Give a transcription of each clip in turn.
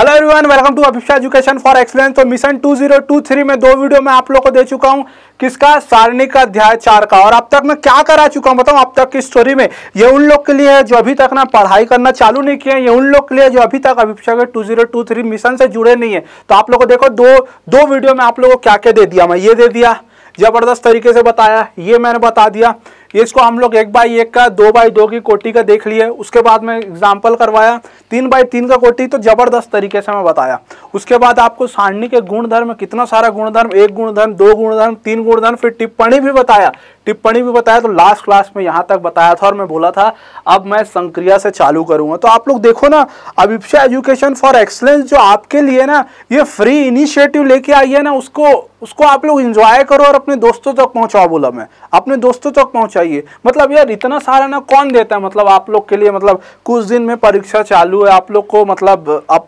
hello everyone welcome to Abhisha education for excellence तो mission 2023 में दो वीडियो में आप लोग को दे चुका हूं किसका का अध्याय चार का और अब तक मैं क्या करा चुका हूं बताऊं अब तक की स्टोरी में ये उन लोग के लिए है जो अभी तक ना पढ़ाई करना चालू नहीं किया है ये उन लोग के लिए जो अभी तक अभिषा के टू मिशन से जुड़े नहीं है तो आप लोग को देखो दो दो वीडियो में आप लोग को क्या क्या दे दिया मैं ये दे दिया जबरदस्त तरीके से बताया ये मैंने बता दिया ये इसको हम लोग एक बाई एक का दो बाई दो की कोटी का देख लिए उसके बाद में एग्जाम्पल करवाया तीन बाई तीन का कोटी तो ज़बरदस्त तरीके से मैं बताया उसके बाद आपको सारणी के गुणधर्म कितना सारा गुणधर्म एक गुणधर्म दो गुणधर्म तीन गुणधर्म फिर टिप्पणी भी बताया टिप्पणी भी बताया तो लास्ट क्लास में यहाँ तक बताया था और मैं बोला था अब मैं संक्रिया से चालू करूंगा तो आप लोग देखो ना अभिप्सा एजुकेशन फॉर एक्सलेंस जो आपके लिए ना ये फ्री इनिशिएटिव लेके आई है ना उसको उसको आप लोग इंजॉय करो और अपने दोस्तों तक पहुँचाओ बोला मैं अपने दोस्तों तक पहुँचा चाहिए मतलब यार इतना सारा ना कौन देता है मतलब आप लोग के लिए मतलब कुछ दिन में परीक्षा चालू है आप लोग को मतलब आप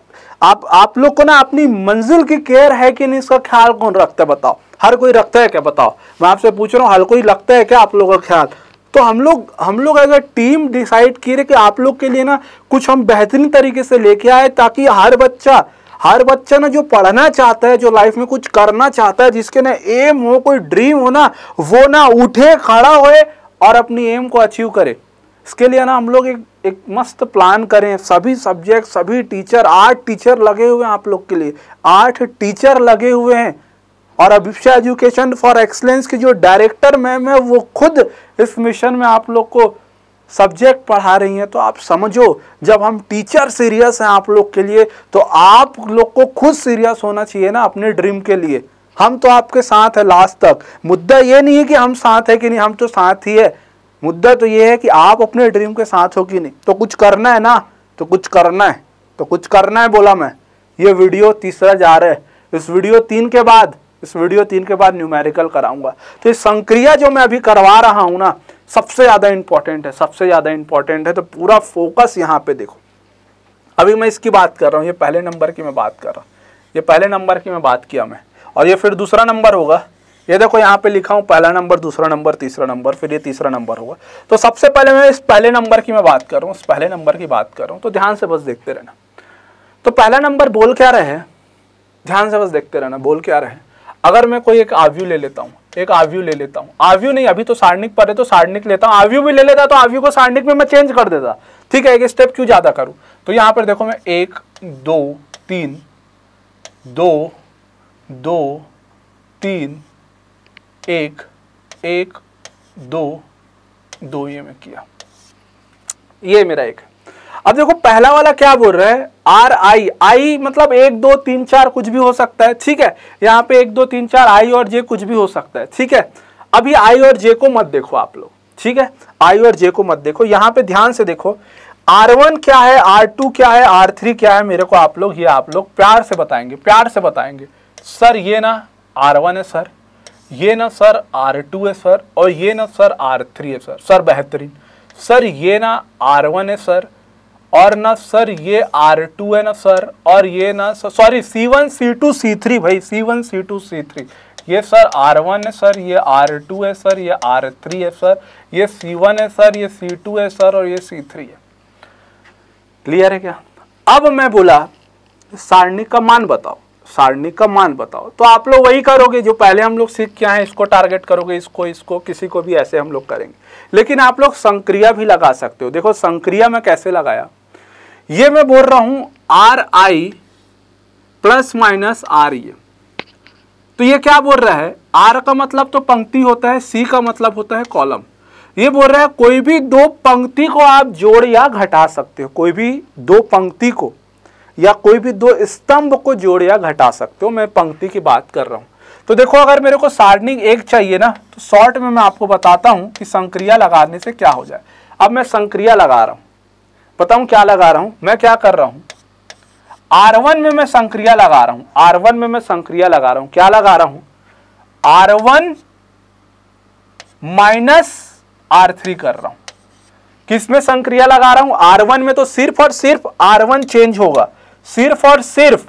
आप आप लोग को ना अपनी मंजिल की केयर है कि नहीं इसका ख्याल कौन रखता है बताओ हर कोई रखता है क्या बताओ मैं आपसे पूछ रहा हूँ हर कोई रखता है क्या आप लोगों का ख्याल तो हम लोग हम लोग अगर टीम डिसाइड की रहे कि आप लोग के लिए ना कुछ हम बेहतरीन तरीके से लेके आए ताकि हर बच्चा हर बच्चा ना जो पढ़ना चाहता है जो लाइफ में कुछ करना चाहता है जिसके ना एम हो कोई ड्रीम हो ना वो ना उठे खड़ा होए और अपनी एम को अचीव करें इसके लिए ना हम लोग एक एक मस्त प्लान करें सभी सब्जेक्ट सभी टीचर आठ टीचर लगे हुए हैं आप लोग के लिए आठ टीचर लगे हुए हैं और अभिषा एजुकेशन फॉर एक्सलेंस की जो डायरेक्टर मैम है वो खुद इस मिशन में आप लोग को सब्जेक्ट पढ़ा रही हैं तो आप समझो जब हम टीचर सीरियस हैं आप लोग के लिए तो आप लोग को खुद सीरियस होना चाहिए ना अपने ड्रीम के लिए हम तो आपके साथ है लास्ट तक मुद्दा ये नहीं है कि हम साथ है कि नहीं हम तो साथ ही है मुद्दा तो ये है कि आप अपने ड्रीम के साथ हो कि नहीं तो कुछ करना है ना तो कुछ करना है तो कुछ करना है बोला मैं ये वीडियो तीसरा जा रहा है इस वीडियो तीन के बाद इस वीडियो तीन के बाद न्यूमेरिकल कराऊंगा तो ये संक्रिया जो मैं अभी करवा रहा हूँ ना सबसे ज़्यादा इंपॉर्टेंट है सबसे ज़्यादा इंपॉर्टेंट है तो पूरा फोकस यहाँ पे देखो अभी मैं इसकी बात कर रहा हूँ ये पहले नंबर की मैं बात कर रहा हूँ ये पहले नंबर की मैं बात किया मैं और ये फिर दूसरा नंबर होगा ये देखो यहाँ पे लिखा हूँ पहला नंबर दूसरा नंबर तीसरा नंबर फिर ये तीसरा नंबर होगा तो सबसे पहले मैं इस पहले नंबर की मैं बात कर रहा हूँ इस पहले नंबर की बात कर रहा हूँ तो ध्यान से बस देखते रहना तो पहला नंबर बोल क्या रहे हैं ध्यान से बस देखते रहना बोल क्या रहे अगर मैं कोई एक आव्यू ले लेता हूँ एक आव्यू ले लेता हूँ आव्यू नहीं अभी तो सारणिक पर है तो सारणिक लेता हूँ आव्यू भी ले लेता तो आव्यू को सारणिक में मैं चेंज कर देता ठीक है एक स्टेप क्यों ज़्यादा करूँ तो यहाँ पर देखो मैं एक दो तीन दो दो तीन एक एक दो दो ये मैं किया ये मेरा एक अब देखो पहला वाला क्या बोल रहा है आर आई आई मतलब एक दो तीन चार कुछ भी हो सकता है ठीक है यहाँ पे एक दो तीन चार आई और जे कुछ भी हो सकता है ठीक है अभी आई और जे को मत देखो आप लोग ठीक है आई और जे को मत देखो यहां पे ध्यान से देखो आर वन क्या है आर टू क्या है आर थ्री क्या है मेरे को आप लोग ये आप लोग प्यार से बताएंगे प्यार से बताएंगे सर ये ना आर वन है सर ये ना सर आर टू है सर और ये ना सर आर थ्री है सर सर बेहतरीन सर ये ना आर वन है सर और ना सर ये आर टू है ना सर और ये ना sorry C one C two C three भाई C one C two C three ये सर आर वन है सर ये आर टू है सर ये आर थ्री है सर ये सी वन है सर ये सी टू है सर और ये सी थ्री है क्लियर है क्या अब मैं बोला सारणी का मान बताओ सारणी का मान बताओ तो आप लोग वही करोगे जो पहले हम लोग सीख के आए इसको टारगेट करोगे इसको इसको किसी को भी ऐसे हम लोग करेंगे लेकिन आप लोग संक्रिया भी लगा सकते हो देखो संक्रिया में कैसे लगाया ये मैं बोल रहा हूं R I plus minus R ये तो ये क्या बोल रहा है आर का मतलब तो पंक्ति होता है सी का मतलब होता है कॉलम ये बोल रहा है कोई भी दो पंक्ति को आप जोड़ या घटा सकते हो कोई भी दो पंक्ति को या कोई भी दो स्तंभ को जोड़ या घटा सकते हो मैं पंक्ति की बात कर रहा हूँ तो देखो अगर मेरे को सार्डनिंग एक चाहिए ना तो शॉर्ट में मैं आपको बताता हूँ कि संक्रिया लगाने से क्या हो जाए अब मैं संक्रिया लगा रहा हूँ बताऊँ क्या लगा रहा हूँ मैं क्या कर रहा हूँ आर वन में मैं संक्रिया लगा रहा हूँ आर वन में मैं संक्रिया लगा रहा हूँ क्या लगा रहा हूँ R one minus R three कर रहा हूँ किसमें संक्रिया लगा रहा हूँ आर वन में तो सिर्फ और सिर्फ आर वन चेंज होगा सिर्फ और सिर्फ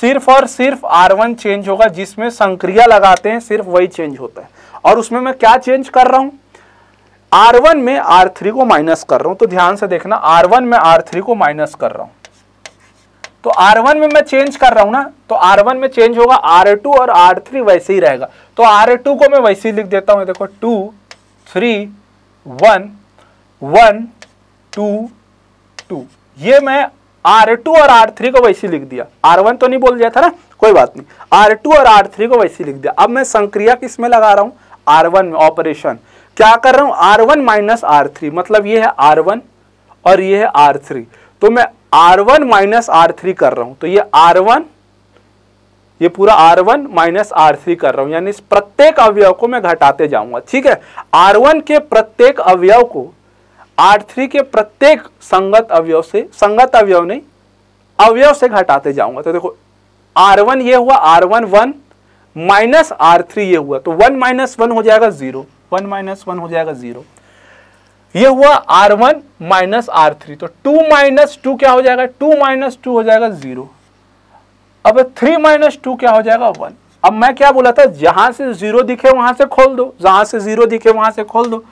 सिर्फ और सिर्फ आर वन चेंज होगा जिसमें संक्रिया लगाते हैं सिर्फ वही चेंज होता है और उसमें मैं क्या चेंज कर रहा हूं आर वन में आर थ्री को माइनस कर रहा हूं तो ध्यान से देखना आर वन में आर थ्री को माइनस कर रहा हूं तो आर वन में मैं चेंज कर रहा हूं ना तो आर वन में चेंज होगा आर टू और आर थ्री वैसे ही रहेगा तो आर टू को मैं वैसे ही लिख देता हूं देखो two three one one two two ये मैं आर टू और आर थ्री को वैसे लिख दिया आर वन तो नहीं बोल दिया था ना कोई बात नहीं आर टू और आर थ्री को वैसे लिख दिया अब मैं संक्रिया किस में लगा रहा हूं आर वन में ऑपरेशन क्या कर रहा हूं R one minus R three मतलब ये है आर वन और ये है आर थ्री तो मैं R one minus R three कर रहा हूं तो ये आर वन ये पूरा R one minus R three कर रहा हूं यानी इस प्रत्येक अवयव को मैं घटाते जाऊंगा ठीक है आर वन के प्रत्येक अवयव को आर थ्री के प्रत्येक संगत अवयव से संगत अवयव नहीं अवयव से घटाते जाऊंगा तो देखो आर वन ये हुआ R one one minus R three ये हुआ तो वन माइनस वन हो जाएगा जीरो वन माइनस वन हो जाएगा जीरो ये हुआ R one minus R three तो टू माइनस टू क्या हो जाएगा टू माइनस टू हो जाएगा जीरो अब थ्री माइनस टू क्या हो जाएगा वन अब मैं क्या बोला था जहां से जीरो दिखे वहां से खोल दो जहां से जीरो दिखे वहां से खोल दो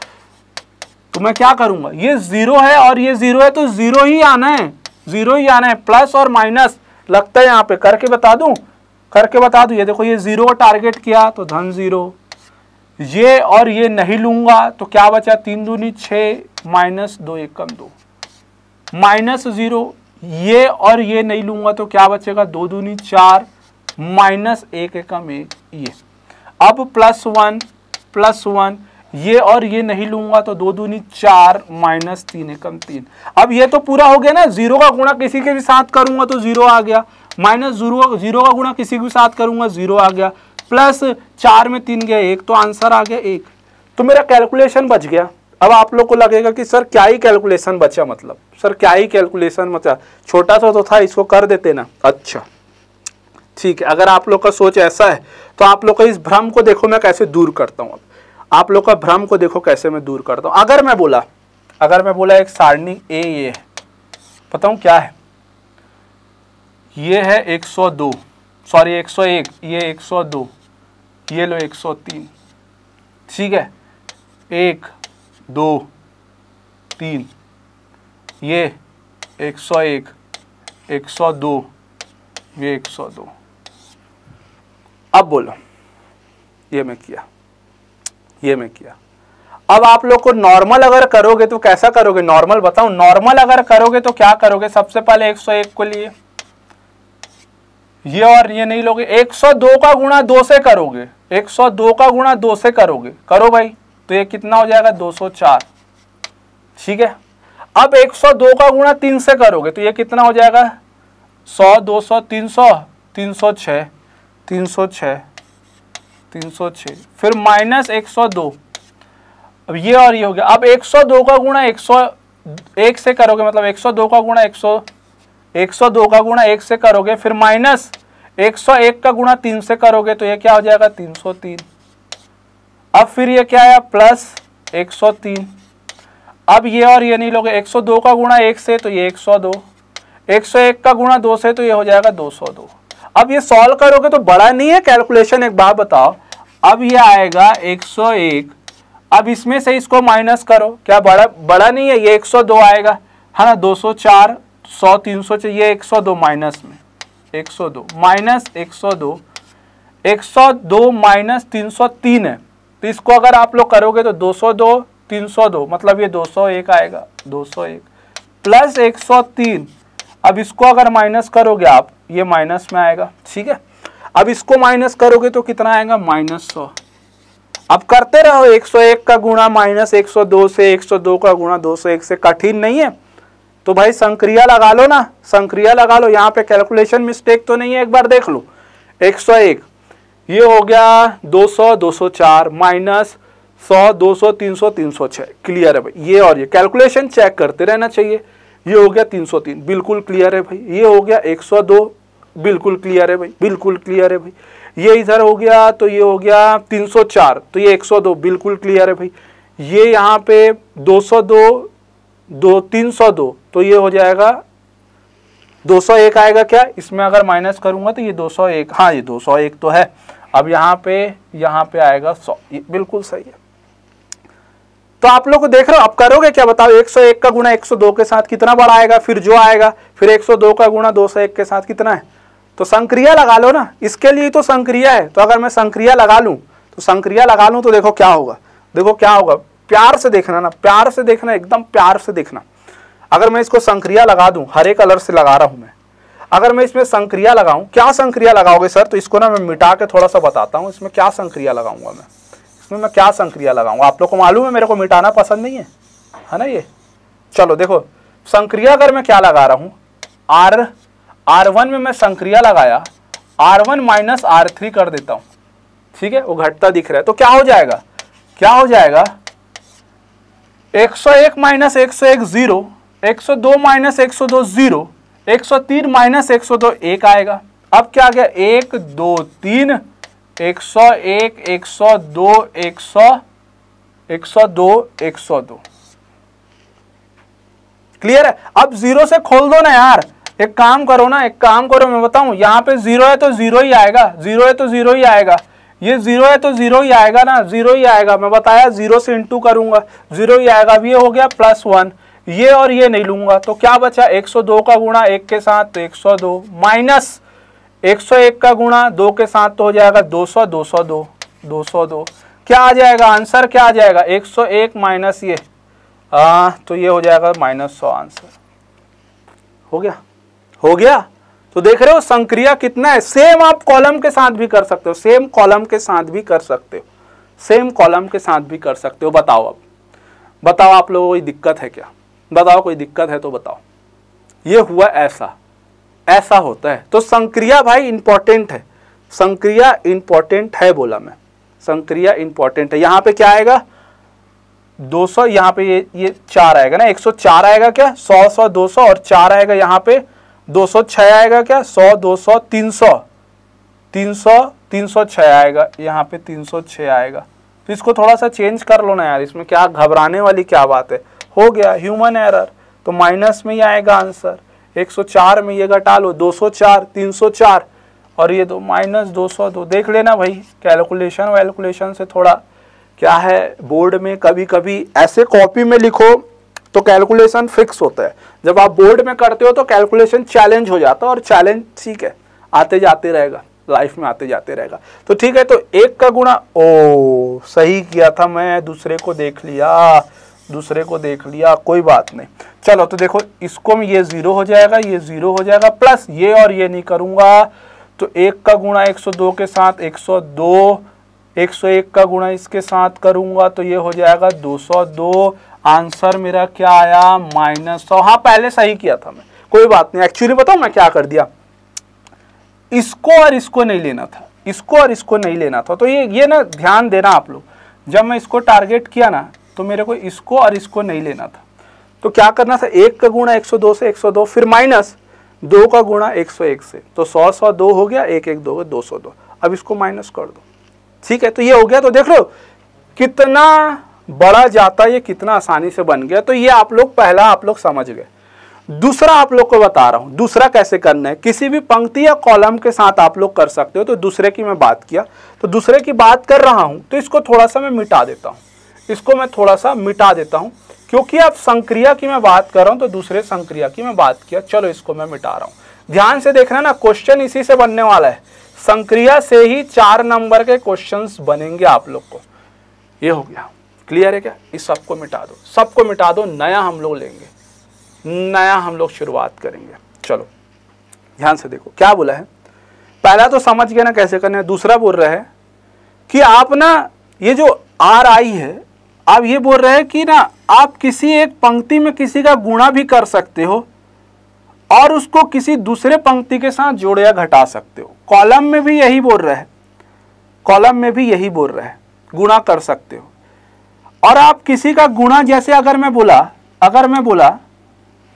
तो मैं क्या करूंगा ये ज़ीरो है और ये ज़ीरो है तो ज़ीरो ही आना है ज़ीरो ही आना है प्लस और माइनस लगता है यहाँ पे करके बता दू करके बता दू ये देखो ये ज़ीरो का टारगेट किया तो धन ज़ीरो ये और ये नहीं लूंगा तो क्या बचा तीन दूनी छः माइनस दो एक कम दो माइनस ज़ीरो ये और ये नहीं लूंगा तो क्या बचेगा दो दूनी चार माइनस एक एकम एक ये अब प्लस वन प्लस वन ये और ये नहीं लूंगा तो दो दूनी चार माइनस तीन एकम तीन अब ये तो पूरा हो गया ना जीरो का गुणा किसी के भी साथ करूंगा तो जीरो आ गया माइनस जीरो जीरो का गुणा किसी के भी साथ करूंगा जीरो आ गया प्लस चार में तीन गया एक तो आंसर आ गया एक तो मेरा कैलकुलेशन बच गया अब आप लोग को लगेगा कि सर क्या ही कैलकुलेशन बचा मतलब सर क्या ही कैलकुलेशन बचा छोटा सा तो था इसको कर देते ना अच्छा ठीक है अगर आप लोग का सोच ऐसा है तो आप लोग का इस भ्रम को देखो मैं कैसे दूर करता हूँ अब आप लोग का भ्रम को देखो कैसे मैं दूर करता हूं अगर मैं बोला अगर मैं बोला एक सारणी ए ये बताऊ क्या है ये है 102 सॉरी 101 ये 102 ये लो 103 ठीक है एक दो तीन ये 101 102 ये 102 अब बोलो ये मैं किया ये मैं किया अब आप लोग को नॉर्मल अगर करोगे तो कैसा करोगे नॉर्मल बताऊं नॉर्मल अगर करोगे तो क्या करोगे सबसे पहले 101 को लिए ये और ये नहीं लोगे 102 का गुणा दो से करोगे 102 का गुणा दो से करोगे करो भाई तो ये कितना हो जाएगा 204 ठीक है अब 102 का गुणा तीन से करोगे तो ये कितना हो जाएगा 100 200 300 306 306 तीन सौ छः फिर माइनस एक सौ दो अब ये और ये हो गया अब एक सौ दो का गुणा एक सौ एक से करोगे मतलब एक सौ दो का गुणा एक सौ एक सौ दो का गुणा एक से करोगे फिर माइनस एक सौ एक का गुणा तीन से करोगे तो ये क्या हो जाएगा तीन सौ तीन अब फिर ये क्या आया प्लस एक सौ तीन अब ये और ये नहीं लोगे एक सौ दो का गुणा एक से तो ये एक सौ दो एक सौ एक का गुणा दो से तो ये हो जाएगा दो सौ दो अब ये सॉल्व करोगे तो बड़ा नहीं है कैलकुलेशन एक बार बताओ अब ये आएगा 101 अब इसमें से इसको माइनस करो क्या बड़ा बड़ा नहीं है ये 102 आएगा है हाँ ना 204 सौ 300 ये 102 माइनस में 102 माइनस 102 102 माइनस 303 है तो इसको अगर आप लोग करोगे तो 202 302 मतलब ये 201 आएगा 201 प्लस 103 अब इसको अगर माइनस करोगे आप ये माइनस में आएगा ठीक है अब इसको माइनस करोगे तो कितना आएगा माइनस सौ अब करते रहो 101 का गुणा माइनस एक से 102 का गुणा 201 से कठिन नहीं है तो भाई संक्रिया लगा लो ना संक्रिया लगा लो यहाँ पे कैलकुलेशन मिस्टेक तो नहीं है एक बार देख लो 101 ये हो गया 200 204 माइनस 100 200 300 306 क्लियर है भाई ये और ये कैलकुलेशन चेक करते रहना चाहिए ये हो गया 303 बिल्कुल क्लियर है भाई ये हो गया 102 बिल्कुल क्लियर है भाई बिल्कुल क्लियर है भाई ये इधर हो गया तो ये हो गया 304 तो ये 102 बिल्कुल क्लियर है भाई ये यहाँ पे 202 दो तो ये हो जाएगा 201 आएगा क्या इसमें अगर माइनस करूंगा तो ये 201 हाँ ये 201 तो है अब यहाँ पे यहाँ पे आएगा 100 बिल्कुल सही है तो आप लोग देख रहे हो आप करोगे क्या बताओ 101 का गुणा 102 के साथ कितना बड़ा आएगा फिर जो आएगा फिर 102 का गुणा 201 के साथ कितना है तो संक्रिया लगा लो ना इसके लिए तो संक्रिया है तो अगर मैं संक्रिया लगा लूँ तो संक्रिया लगा लूँ तो देखो क्या होगा देखो क्या होगा प्यार से देखना ना प्यार से देखना एकदम प्यार से देखना अगर मैं इसको संक्रिया लगा दूँ हरे कलर से लगा रहा हूँ मैं अगर मैं इसमें संक्रिया लगाऊँ क्या संक्रिया लगाओगे सर तो इसको ना मैं मिटा के थोड़ा सा बताता हूँ इसमें क्या संक्रिया लगाऊंगा मैं इसमें मैं क्या संक्रिया लगाऊंगा आप लोग को मालूम है मेरे को मिटाना पसंद नहीं है है ना ये चलो देखो संक्रिया अगर मैं क्या लगा रहा हूँ आर आर वन में मैं संक्रिया लगाया R one minus R three कर देता हूँ ठीक है वो घटता दिख रहा है तो क्या हो जाएगा क्या हो जाएगा एक सौ एक माइनस एक सौ एक ज़ीरो एक सौ दो माइनस एक सौ दो ज़ीरो एक सौ तीन माइनस एक सौ दो एक आएगा अब क्या आ गया एक दो तीन 101, क्लियर है अब जीरो से खोल दो ना यार एक काम करो ना एक काम करो मैं बताऊं यहां पे जीरो है तो जीरो ही आएगा जीरो है तो जीरो ही आएगा ये जीरो है तो जीरो ही आएगा ना जीरो ही आएगा मैं बताया जीरो से इंटू करूंगा जीरो ही आएगा अब ये हो गया प्लस वन ये और ये नहीं लूंगा तो क्या बचा 102 का गुणा एक के साथ 102 माइनस 101 का गुणा दो के साथ तो हो जाएगा 200 202 202 क्या आ जाएगा आंसर क्या आ जाएगा 101 माइनस ये आ, तो ये हो जाएगा माइनस सौ आंसर हो गया हो गया तो देख रहे हो संक्रिया कितना है सेम आप कॉलम के साथ भी कर सकते हो सेम कॉलम के साथ भी कर सकते हो सेम कॉलम के साथ भी कर सकते हो बताओ अब बताओ आप लोगों को कोई दिक्कत है क्या बताओ कोई दिक्कत है तो बताओ ये हुआ ऐसा ऐसा होता है तो संक्रिया भाई इंपॉर्टेंट है संक्रिया इंपॉर्टेंट है बोला मैं संक्रिया इंपॉर्टेंट है यहाँ पे क्या आएगा 200 सौ यहाँ पे ये ये चार आएगा ना 104 आएगा क्या 100 100 200 और चार आएगा यहाँ पे 206 आएगा क्या 100 200 300 300 306 आएगा यहाँ पे 306 आएगा तो इसको थोड़ा सा चेंज कर लो ना यार इसमें क्या घबराने वाली क्या बात है हो गया ह्यूमन एरर तो माइनस में ही आएगा आंसर 104 में ये घटा लो 204 304 और ये दो माइनस दो सौ दो देख लेना भाई कैलकुलेशन वैलकुलेशन से थोड़ा क्या है बोर्ड में कभी कभी ऐसे कॉपी में लिखो तो कैलकुलेशन फिक्स होता है जब आप बोर्ड में करते हो तो कैलकुलेशन चैलेंज हो जाता है और चैलेंज ठीक है आते जाते रहेगा लाइफ में आते जाते रहेगा तो ठीक है तो एक का गुणा ओ सही किया था मैं दूसरे को देख लिया दूसरे को देख लिया कोई बात नहीं चलो तो देखो इसको में ये ज़ीरो हो जाएगा ये ज़ीरो हो जाएगा प्लस ये और ये नहीं करूंगा तो एक का गुणा 102 के साथ 102 101 का गुणा इसके साथ करूँगा तो ये हो जाएगा 202 आंसर मेरा क्या आया माइनस सौ हाँ पहले सही किया था मैं कोई बात नहीं एक्चुअली बताऊँ मैं क्या कर दिया इसको और इसको नहीं लेना था इसको और इसको नहीं लेना था तो ये ये ना ध्यान देना आप लोग जब मैं इसको टारगेट किया ना तो मेरे को इसको और इसको नहीं लेना था तो क्या करना था एक का गुणा 102 से 102 फिर माइनस दो का गुणा 101 से तो 100 सौ दो हो गया एक एक दो दो सौ दो अब इसको माइनस कर दो ठीक है तो ये हो गया तो देख लो कितना बड़ा जाता ये कितना आसानी से बन गया तो ये आप लोग पहला आप लोग समझ गए दूसरा आप लोग को बता रहा हूँ दूसरा कैसे करना है किसी भी पंक्ति या कॉलम के साथ आप लोग कर सकते हो तो दूसरे की मैं बात किया तो दूसरे की बात कर रहा हूँ तो इसको थोड़ा सा मैं मिटा देता हूँ इसको मैं थोड़ा सा मिटा देता हूँ क्योंकि अब संक्रिया की मैं बात कर रहा हूँ तो दूसरे संक्रिया की मैं बात किया चलो इसको मैं मिटा रहा हूँ ध्यान से देखना ना क्वेश्चन इसी से बनने वाला है संक्रिया से ही चार नंबर के क्वेश्चन बनेंगे आप लोग को ये हो गया क्लियर है क्या इस सबको मिटा दो सबको मिटा दो नया हम लोग लेंगे नया हम लोग शुरुआत करेंगे चलो ध्यान से देखो क्या बोला है पहला तो समझ गया ना कैसे करना है दूसरा बोल रहा है कि आप ना ये जो आर आई है आप ये बोल रहे हैं कि ना आप किसी एक पंक्ति में किसी का गुणा भी कर सकते हो और उसको किसी दूसरे पंक्ति के साथ जोड़ या घटा सकते हो कॉलम में भी यही बोल रहे हैं कॉलम में भी यही बोल रहे हैं गुणा कर सकते हो और आप किसी का गुणा जैसे अगर मैं बोला अगर मैं बोला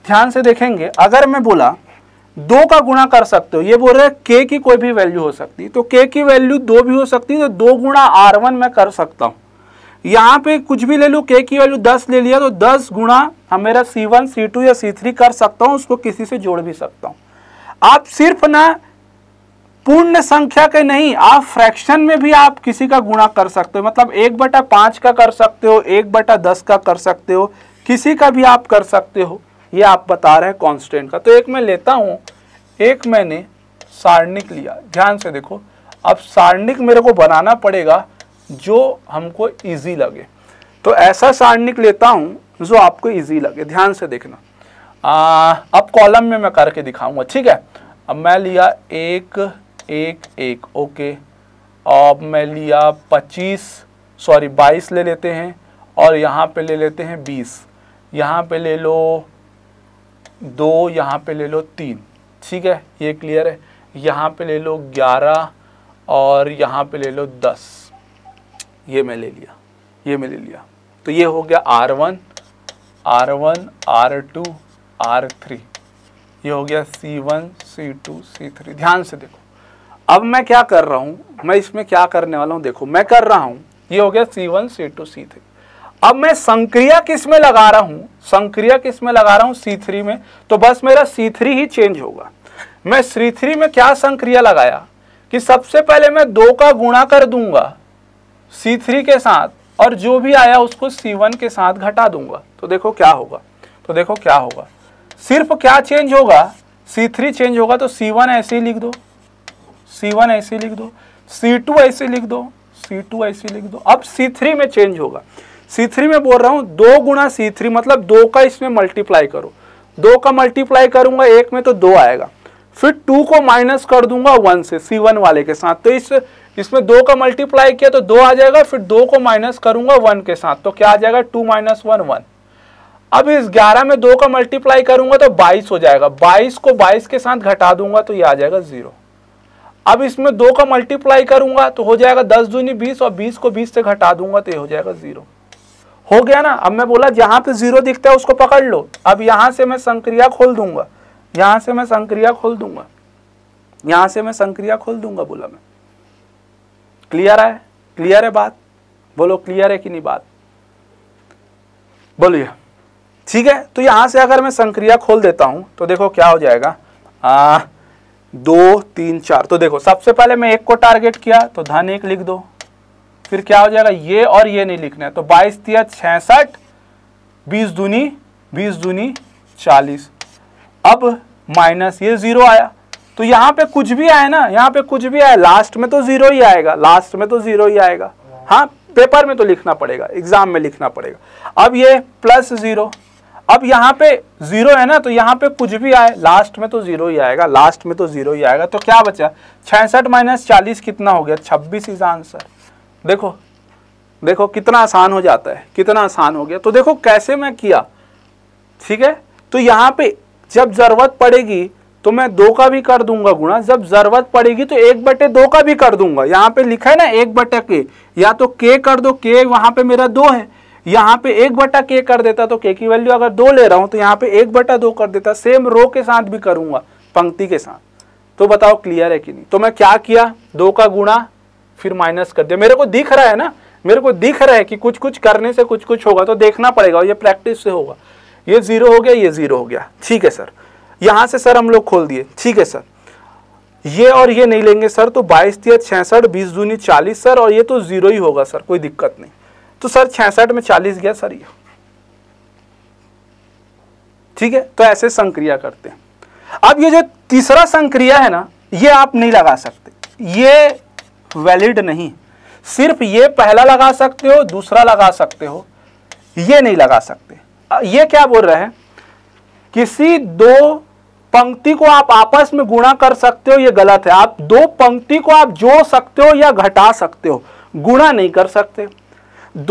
ध्यान से देखेंगे अगर मैं बोला दो का गुणा कर सकते हो ये बोल रहे हैं के की कोई भी वैल्यू हो सकती है तो के की वैल्यू दो भी हो सकती है तो दो गुणा आर वन मैं कर सकता हूँ यहाँ पे कुछ भी ले लूँ के की वैल्यू दस ले लिया तो दस गुणा हम मेरा सी वन सी टू या सी थ्री कर सकता हूँ उसको किसी से जोड़ भी सकता हूँ आप सिर्फ ना पूर्ण संख्या के नहीं आप फ्रैक्शन में भी आप किसी का गुणा कर सकते हो मतलब एक बटा पाँच का कर सकते हो एक बटा दस का कर सकते हो किसी का भी आप कर सकते हो ये आप बता रहे हैं कॉन्स्टेंट का तो एक मैं लेता हूँ एक मैंने सारणिक लिया ध्यान से देखो अब सारणिक मेरे को बनाना पड़ेगा जो हमको ईजी लगे तो ऐसा सारणिक लेता हूँ जो आपको ईजी लगे ध्यान से देखना आ, अब कॉलम में मैं करके दिखाऊंगा ठीक है अब मैं लिया एक एक एक ओके अब मैं लिया पच्चीस सॉरी बाईस ले लेते हैं और यहाँ पे ले लेते हैं बीस यहाँ पे ले लो दो यहाँ पे ले लो तीन ठीक है ये क्लियर है यहाँ पे ले लो ग्यारह और यहाँ पे ले लो दस ये मैं ले लिया ये मैं ले लिया तो ये हो गया R one R one R two R three ये हो गया C one C two C three ध्यान से देखो अब मैं क्या कर रहा हूँ मैं इसमें क्या करने वाला हूँ देखो मैं कर रहा हूँ ये हो गया C one C two C three अब मैं संक्रिया किस में लगा रहा हूँ संक्रिया किस में लगा रहा हूँ C3 में तो बस मेरा सी थ्री ही चेंज होगा मैं C3 में क्या संक्रिया लगाया कि सबसे पहले मैं दो का गुणा कर दूंगा सी थ्री के साथ और जो भी आया उसको सी वन के साथ घटा दूंगा तो देखो क्या होगा तो देखो क्या होगा सिर्फ क्या चेंज होगा सी थ्री चेंज होगा तो सी वन ऐसे ही लिख दो सी वन ऐसे लिख दो सी टू ऐसे लिख दो सी टू ऐसे लिख दो अब सी थ्री में चेंज होगा सी थ्री में बोल रहा हूँ दो गुणा सी थ्री मतलब दो का इसमें मल्टीप्लाई करो दो का मल्टीप्लाई करूंगा एक में तो दो आएगा फिर टू को माइनस कर दूंगा वन से सी वन वाले के साथ तो इस इसमें दो का मल्टीप्लाई किया तो दो आ जाएगा फिर दो को माइनस करूंगा वन के साथ तो क्या आ जाएगा टू माइनस वन वन अब इस ग्यारह में दो का मल्टीप्लाई करूंगा तो बाईस हो जाएगा बाईस को बाईस के साथ घटा दूंगा तो ये आ जाएगा जीरो अब इसमें दो का मल्टीप्लाई करूंगा तो हो जाएगा दस दूनी बीस और बीस को बीस से घटा दूंगा तो ये हो जाएगा जीरो हो गया ना अब मैं बोला जहां पे जीरो दिखता है उसको पकड़ लो अब यहां से मैं संक्रिया खोल दूंगा यहां से मैं संक्रिया खोल दूंगा यहां से मैं संक्रिया खोल दूंगा बोला मैं क्लियर है क्लियर है बात बोलो क्लियर है कि नहीं बात बोलिए ठीक है तो यहां से अगर मैं संक्रिया खोल देता हूं तो देखो क्या हो जाएगा आ, दो तीन चार तो देखो सबसे पहले मैं एक को टारगेट किया तो धन एक लिख दो फिर क्या हो जाएगा ये और ये नहीं लिखना है तो बाईस तिया छसठ बीस दूनी बीस दूनी चालीस अब माइनस ये जीरो आया तो यहाँ पे कुछ भी आए ना यहाँ पे कुछ भी आए लास्ट में तो जीरो ही आएगा लास्ट में तो जीरो ही आएगा हाँ पेपर में तो लिखना पड़ेगा एग्जाम में लिखना पड़ेगा अब ये प्लस जीरो अब यहाँ पे जीरो है ना तो यहाँ पे कुछ भी आए लास्ट में तो जीरो ही आएगा लास्ट में तो जीरो ही आएगा तो क्या बचा छसठ माइनस चालीस कितना हो गया छब्बीस इज आंसर देखो देखो कितना आसान हो जाता है कितना आसान हो गया तो देखो कैसे मैं किया ठीक है तो यहाँ पे जब जरूरत पड़ेगी तो मैं दो का भी कर दूंगा गुणा जब जरूरत पड़ेगी तो एक बटे दो का भी कर दूंगा यहाँ पे लिखा है ना एक बटा के या तो के कर दो के वहां पे मेरा दो है यहाँ पे एक बटा के कर देता तो के की वैल्यू अगर दो ले रहा हूं तो यहाँ पे एक बटा दो कर देता सेम रो के साथ भी करूंगा पंक्ति के साथ तो बताओ क्लियर है कि नहीं तो मैं क्या किया दो का गुणा फिर माइनस कर दिया मेरे को दिख रहा है ना मेरे को दिख रहा है कि कुछ कुछ करने से कुछ कुछ होगा तो देखना पड़ेगा ये प्रैक्टिस से होगा ये जीरो हो गया ये जीरो हो गया ठीक है सर यहाँ से सर हम लोग खोल दिए ठीक है सर ये और ये नहीं लेंगे सर तो बाईस तीन छियासठ बीस दूनी चालीस सर और ये तो जीरो ही होगा सर कोई दिक्कत नहीं तो सर छियासठ में चालीस गया सर ये ठीक है तो ऐसे संक्रिया करते हैं अब ये जो तीसरा संक्रिया है ना ये आप नहीं लगा सकते ये वैलिड नहीं सिर्फ ये पहला लगा सकते हो दूसरा लगा सकते हो ये नहीं लगा सकते ये क्या बोल रहे हैं किसी दो पंक्ति को आप आपस में गुणा कर सकते हो ये गलत है आप दो पंक्ति को आप जोड़ सकते हो या घटा सकते हो गुणा नहीं कर सकते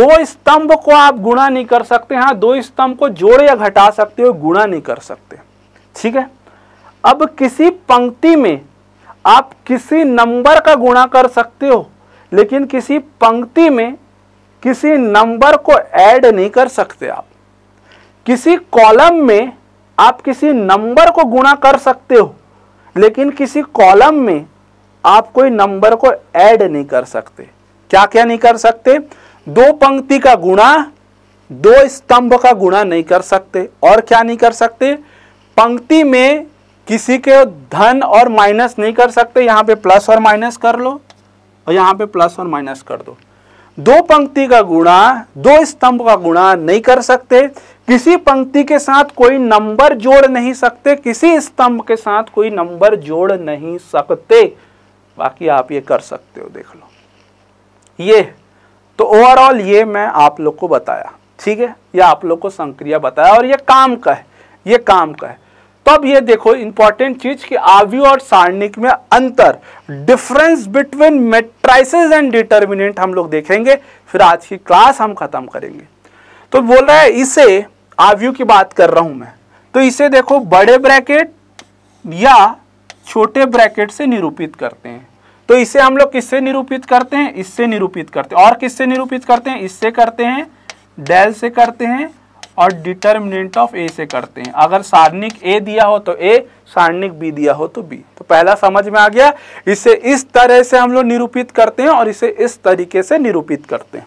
दो स्तंभ को आप गुणा नहीं कर सकते हाँ दो स्तंभ को जोड़ या घटा सकते हो गुणा नहीं कर सकते ठीक है अब किसी पंक्ति में आप किसी नंबर का गुणा कर सकते हो लेकिन किसी पंक्ति में किसी नंबर को ऐड नहीं कर सकते आप किसी कॉलम में आप किसी नंबर को गुणा कर सकते हो लेकिन किसी कॉलम में आप कोई नंबर को ऐड नहीं कर सकते क्या क्या नहीं कर सकते दो पंक्ति का गुणा दो स्तंभ का गुणा नहीं कर सकते और क्या नहीं कर सकते पंक्ति में किसी के धन और माइनस नहीं कर सकते यहां पे प्लस और माइनस कर लो और यहां पे प्लस और माइनस कर दो दो पंक्ति का गुणा दो स्तंभ का गुणा नहीं कर सकते किसी पंक्ति के साथ कोई नंबर जोड़ नहीं सकते किसी स्तंभ के साथ कोई नंबर जोड़ नहीं सकते बाकी आप ये कर सकते हो देख लो ये तो ओवरऑल ये मैं आप लोग को बताया ठीक है यह आप लोग को संक्रिया बताया और ये काम का है ये काम का है तो अब ये देखो इंपॉर्टेंट चीज कि आवयु और सारणिक में अंतर difference between matrices and determinant हम लोग देखेंगे फिर आज की क्लास हम खत्म करेंगे तो बोल रहा है इसे आवयु की बात कर रहा हूं मैं तो इसे देखो बड़े ब्रैकेट या छोटे ब्रैकेट से निरूपित करते हैं तो इसे हम लोग किससे निरूपित करते हैं इससे निरूपित करते हैं और किससे निरूपित करते हैं इससे करते हैं डेल से करते हैं और डिटर्मिनेंट ऑफ ए से करते हैं अगर सारणिक ए दिया हो तो ए सारणिक बी दिया हो तो बी तो पहला समझ में आ गया इसे इस तरह से हम लोग निरूपित करते हैं और इसे इस तरीके से निरूपित करते हैं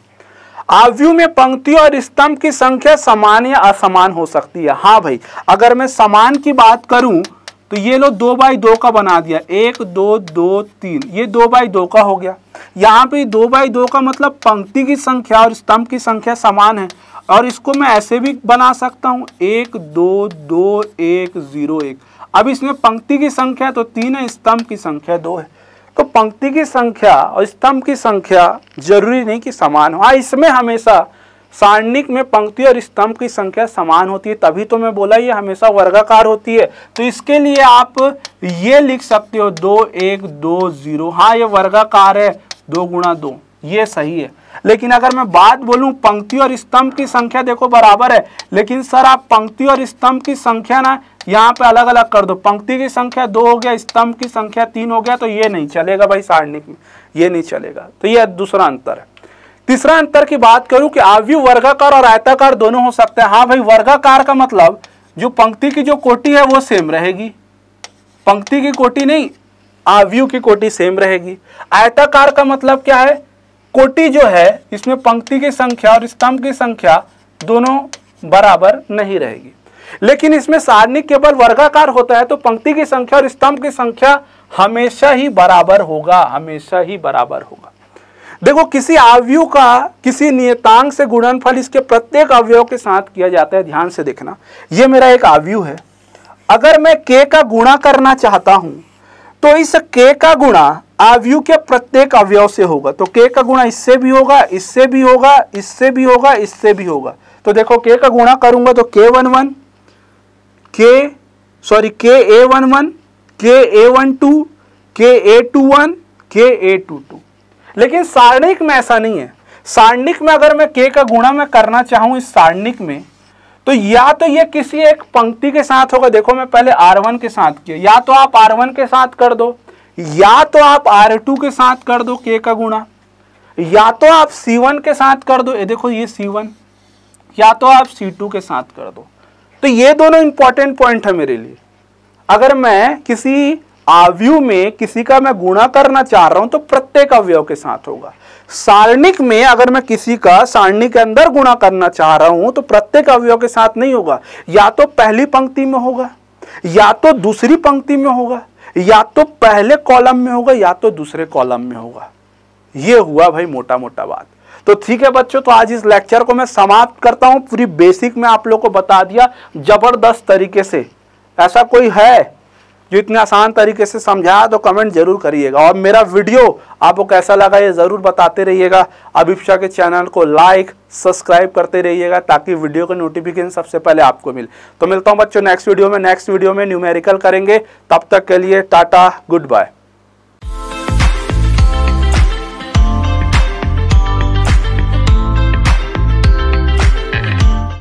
आव्यू में पंक्तियों और स्तंभ की संख्या समान या असमान हो सकती है हाँ भाई अगर मैं समान की बात करूं तो ये लो दो बाई दो का बना दिया एक दो दो तीन ये दो बाई दो का हो गया यहाँ पे दो बाई दो का मतलब पंक्ति की संख्या और स्तंभ की संख्या समान है और इसको मैं ऐसे भी बना सकता हूँ एक दो दो एक ज़ीरो एक अब इसमें पंक्ति की संख्या तो तीन है स्तंभ की संख्या दो है तो पंक्ति की संख्या और स्तंभ की संख्या जरूरी नहीं कि समान हो हाँ इसमें हमेशा सारणिक में पंक्ति और स्तंभ की संख्या समान होती है तभी तो मैं बोला ये हमेशा वर्गाकार होती है तो इसके लिए आप ये लिख सकते हो दो एक दो जीरो हाँ ये वर्गाकार है दो गुणा दो ये सही है लेकिन अगर मैं बात बोलूं पंक्ति और स्तंभ की संख्या देखो बराबर है लेकिन सर आप पंक्ति और स्तंभ की संख्या ना यहाँ पे अलग अलग कर दो पंक्ति की संख्या दो हो गया स्तंभ की संख्या तीन हो गया तो ये नहीं चलेगा भाई सारणिक में ये नहीं चलेगा तो ये दूसरा अंतर है तीसरा अंतर की बात करूं कि आवयु वर्गाकार और आयताकार दोनों हो सकते हैं हाँ भाई वर्गाकार का मतलब जो पंक्ति की जो कोटी है वो सेम रहेगी पंक्ति की कोटी नहीं आवयु की कोटि सेम रहेगी आयताकार का मतलब क्या है कोटी जो है इसमें पंक्ति की संख्या और स्तंभ की संख्या दोनों बराबर नहीं रहेगी लेकिन इसमें सारणी केवल वर्गाकार होता है तो पंक्ति की संख्या और स्तंभ की संख्या हमेशा ही बराबर होगा हमेशा ही बराबर होगा देखो किसी अवयु का किसी नियतांक से गुणनफल इसके प्रत्येक अवयव के साथ किया जाता है ध्यान से देखना ये मेरा एक अवयु है अगर मैं के का गुणा करना चाहता हूं तो इस के का गुणा आवयु के प्रत्येक अवयव से होगा तो के का गुणा इससे भी होगा इससे भी होगा इससे भी होगा इससे भी होगा तो देखो के का गुणा करूंगा तो के वन वन के सॉरी के ए वन वन के ए वन टू के ए टू वन के ए टू टू लेकिन सारणिक में ऐसा नहीं है सारणिक में अगर मैं के का गुणा मैं करना चाहूँ इस सारणिक में तो या तो ये किसी एक पंक्ति के साथ होगा देखो मैं पहले R1 के साथ किया या तो आप R1 के साथ कर दो या तो आप R2 के साथ कर दो के का गुणा या तो आप C1 के साथ कर दो ये देखो ये C1 या तो आप C2 के साथ कर दो तो ये दोनों इंपॉर्टेंट पॉइंट है मेरे लिए अगर मैं किसी आवयु में किसी का मैं गुणा करना चाह रहा हूं तो प्रत्येक अवयव के साथ होगा सारणिक में अगर मैं किसी का सारणी के अंदर गुणा करना चाह रहा हूं तो प्रत्येक अवयव के साथ नहीं होगा या तो पहली पंक्ति में होगा या तो दूसरी पंक्ति में होगा या तो पहले कॉलम में होगा या तो दूसरे कॉलम में होगा यह हुआ भाई मोटा मोटा बात तो ठीक है बच्चों तो आज इस लेक्चर को मैं समाप्त करता हूँ पूरी बेसिक में आप लोग को बता दिया ज़बरदस्त तरीके से ऐसा कोई है जो इतने आसान तरीके से समझाया तो कमेंट जरूर करिएगा और मेरा वीडियो आपको कैसा लगा ये ज़रूर बताते रहिएगा अभिपा के चैनल को लाइक सब्सक्राइब करते रहिएगा ताकि वीडियो का नोटिफिकेशन सबसे पहले आपको मिले तो मिलता हूँ बच्चों नेक्स्ट वीडियो में नेक्स्ट वीडियो में न्यूमेरिकल करेंगे तब तक के लिए टाटा गुड बाय